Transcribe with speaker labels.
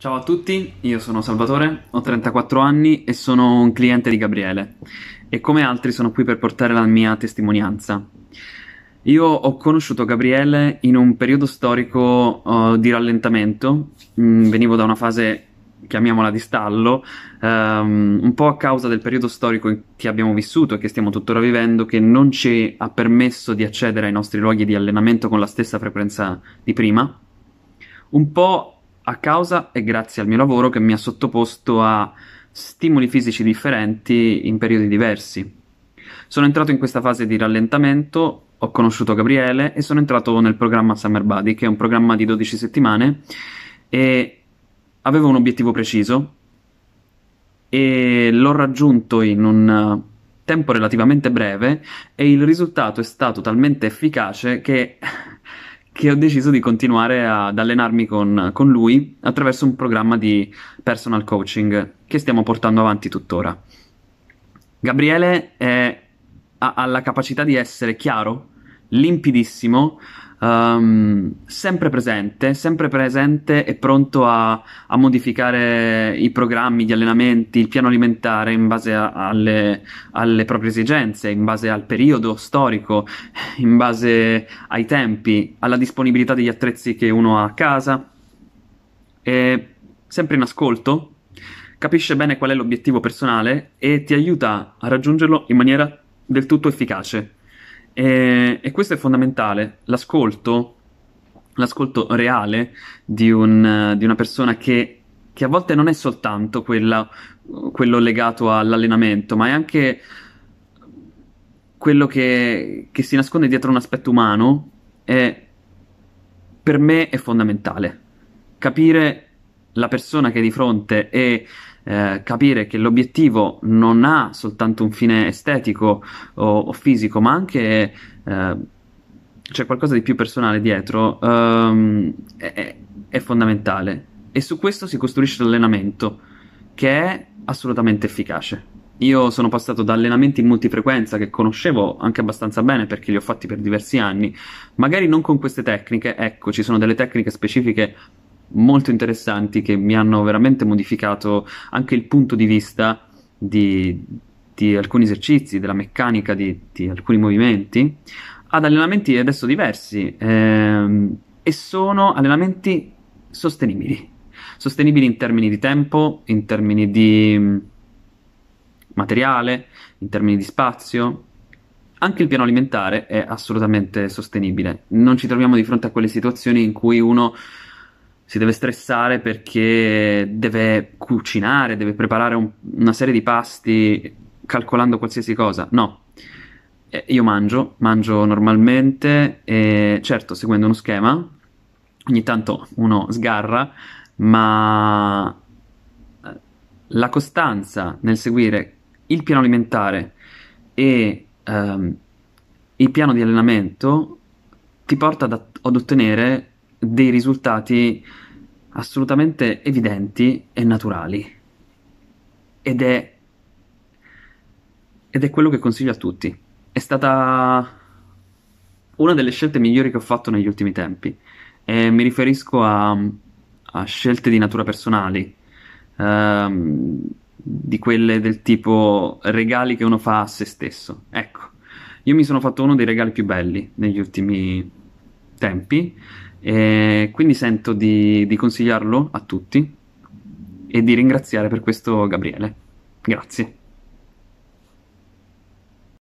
Speaker 1: Ciao a tutti, io sono Salvatore, ho 34 anni e sono un cliente di Gabriele e come altri sono qui per portare la mia testimonianza. Io ho conosciuto Gabriele in un periodo storico uh, di rallentamento, mm, venivo da una fase chiamiamola di stallo, um, un po' a causa del periodo storico che abbiamo vissuto e che stiamo tuttora vivendo, che non ci ha permesso di accedere ai nostri luoghi di allenamento con la stessa frequenza di prima, un po' a causa e grazie al mio lavoro che mi ha sottoposto a stimoli fisici differenti in periodi diversi. Sono entrato in questa fase di rallentamento, ho conosciuto Gabriele e sono entrato nel programma Summer Buddy, che è un programma di 12 settimane e avevo un obiettivo preciso e l'ho raggiunto in un tempo relativamente breve e il risultato è stato talmente efficace che che ho deciso di continuare ad allenarmi con, con lui attraverso un programma di personal coaching che stiamo portando avanti tuttora. Gabriele è, ha, ha la capacità di essere chiaro limpidissimo, um, sempre presente, sempre presente e pronto a, a, modificare i programmi, gli allenamenti, il piano alimentare in base a, alle, alle proprie esigenze, in base al periodo storico, in base ai tempi, alla disponibilità degli attrezzi che uno ha a casa. E sempre in ascolto, capisce bene qual è l'obiettivo personale e ti aiuta a raggiungerlo in maniera del tutto efficace. E, e questo è fondamentale, l'ascolto, l'ascolto reale di, un, di una persona che, che, a volte non è soltanto quella, quello legato all'allenamento, ma è anche quello che, che si nasconde dietro un aspetto umano. E per me è fondamentale capire la persona che è di fronte e eh, capire che l'obiettivo non ha soltanto un fine estetico o, o fisico, ma anche eh, c'è qualcosa di più personale dietro, ehm, è, è, fondamentale. E su questo si costruisce l'allenamento, che è assolutamente efficace. Io sono passato da allenamenti in multifrequenza che conoscevo anche abbastanza bene perché li ho fatti per diversi anni, magari non con queste tecniche, ecco, ci sono delle tecniche specifiche molto interessanti che mi hanno veramente modificato anche il punto di vista di, di alcuni esercizi, della meccanica di, di, alcuni movimenti, ad allenamenti adesso diversi ehm, e sono allenamenti sostenibili. Sostenibili in termini di tempo, in termini di mm, materiale, in termini di spazio, anche il piano alimentare è assolutamente sostenibile. Non ci troviamo di fronte a quelle situazioni in cui uno si deve stressare perché deve cucinare, deve preparare un, una serie di pasti calcolando qualsiasi cosa. No, eh, io mangio, mangio normalmente e certo seguendo uno schema, ogni tanto uno sgarra, ma eh, la costanza nel seguire il piano alimentare e ehm, il piano di allenamento ti porta ad, ad ottenere dei risultati assolutamente evidenti e naturali. Ed è, ed è quello che consiglio a tutti. È stata una delle scelte migliori che ho fatto negli ultimi tempi. E mi riferisco a, a scelte di natura personali, ehm, di quelle del tipo regali che uno fa a se stesso. Ecco, io mi sono fatto uno dei regali più belli negli ultimi tempi tempi, e quindi sento di, di consigliarlo a tutti e di ringraziare per questo Gabriele. Grazie.